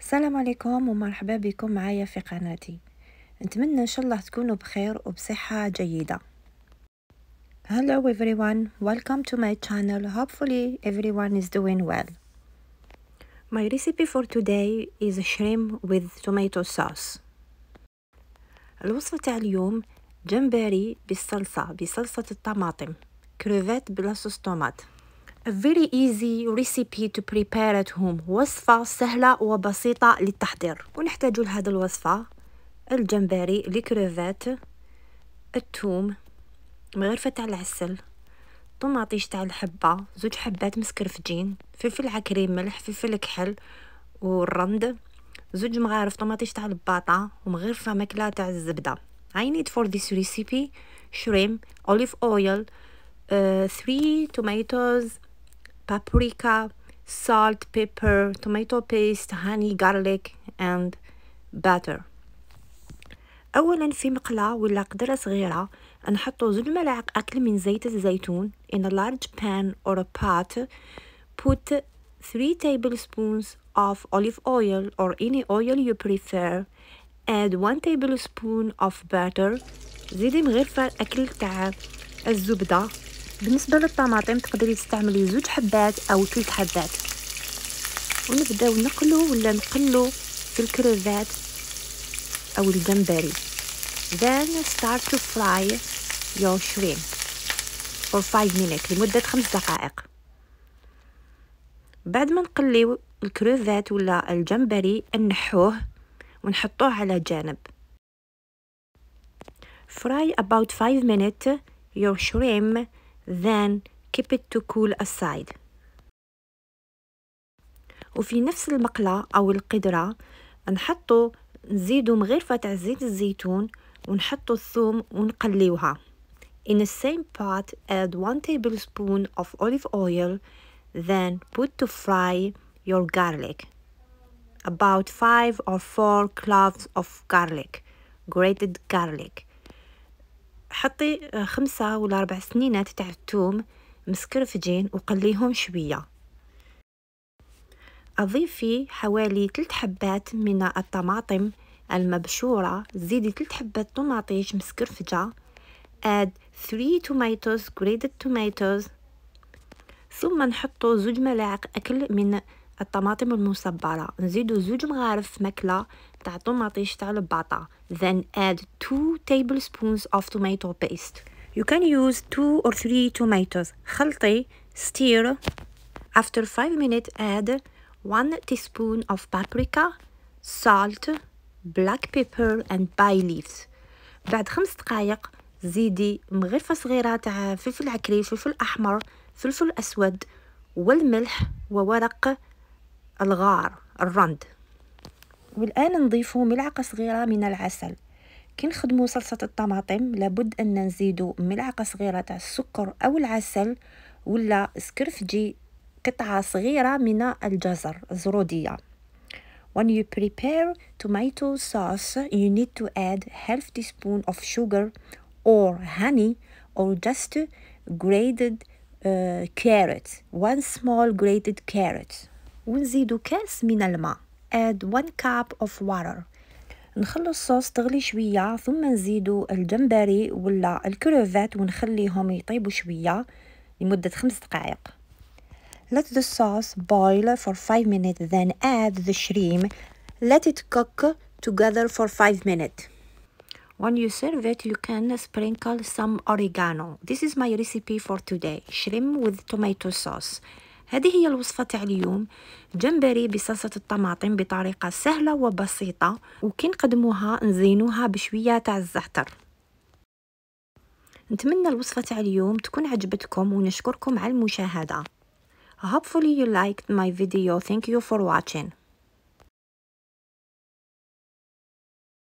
السلام عليكم ومرحبا بكم معايا في قناتي نتمنى ان شاء الله تكونوا بخير وبصحه جيده Hello everyone welcome to my channel hopefully everyone is doing well My recipe for today is a shrimp with tomato sauce الوصفه تاع اليوم جمبري بالصلصه بصلصه الطماطم كروفات بلاصوص صوص طماطم a very easy recipe to prepare at home وصفة سهلة وبسيطة للتحضير ونحتاج لهذه الوصفة الجمبري الكروفات الثوم مغرفة تاع العسل طماطيش تاع الحبة زوج حبات مسكرفجين فلفل عكري ملح فلفل كحل والرند زوج مغارف طماطيش تاع الباطا ومغرفة ماكلة تاع الزبدة I need for this recipe shrimp olive oil uh, three tomatoes paprika, salt, pepper, tomato paste, honey, garlic and butter اولا في مقله ولا قدره صغيره نحطو زوج ملاعق اكل من زيت الزيتون in a large pan or a pot put 3 tablespoons of olive oil or any oil you prefer add 1 tablespoon of butter زيدي مغرفه اكل تاع الزبده بالنسبه للطماطم تقدري تستعملي زوج حبات او ثلاث حبات ونبداو نقلو ولا نقلو في الكريفات او الجمبري then start to fry your shrimp for 5 minutes لمده خمس دقائق بعد ما نقليو الكروفات ولا الجمبري نحوه ونحطوه على جانب fry about 5 minutes your shrimp then keep it to cool aside وفي نفس المقلة أو القدرة نحطو نزيدو مغرفة تاع زيت الزيتون ونحطو الثوم ونقليوها In the same pot add 1 tablespoon of olive oil then put to fry your garlic about 5 or 4 cloves of garlic grated garlic حطي آه، خمسة ولا ربع سنينات تاع الثوم مسكرفجين وقليهم شوية أضيفي حوالي تلت حبات من الطماطم المبشورة زيدي تلت حبات طماطيش مسكرفجة add 3 tomatoes grated tomatoes ثم نحط زوج ملاعق أكل من الطماطم المصبرة نزيدو زوج مغارف ماكلة تاع طوماطيش تاع البطا then add 2 tablespoons of tomato paste you can use 2 or 3 tomatoes خلطي stir after 5 minutes add 1 teaspoon of paprika salt black pepper and bay leaves بعد خمس دقائق زيدي مغرفة صغيرة تاع فلفل عكري فلفل أحمر فلفل أسود والملح وورق الغار الرند والآن نضيف ملعقة صغيرة من العسل كي نخدمو صلصة الطماطم لابد أن نزيدو ملعقة صغيرة تاع السكر أو العسل ولا سكرفجي قطعة صغيرة من الجزر الزرودية When you prepare tomato sauce, you need to add half teaspoon of sugar or honey or just grated uh, carrots, one small grated carrot. ونزيدو كاس من الماء add one cup of water نخلو الصوص تغلي شوية ثم نزيدو الجمبري ولا الكروفات ونخليهم يطيبوا شوية لمدة خمس دقائق Let the sauce boil for five minutes then add the shrimp Let it cook together for five minutes When you serve it, you can sprinkle some oregano. This is my recipe for today, shrimp with tomato sauce. هذه هي الوصفة تاع اليوم جمبري بصلصة الطماطم بطريقة سهلة وبسيطة وكي نقدموها نزينوها بشوية تاع الزعتر نتمنى الوصفة تاع اليوم تكون عجبتكم ونشكركم على المشاهدة Hopefully you liked my video. Thank you for watching.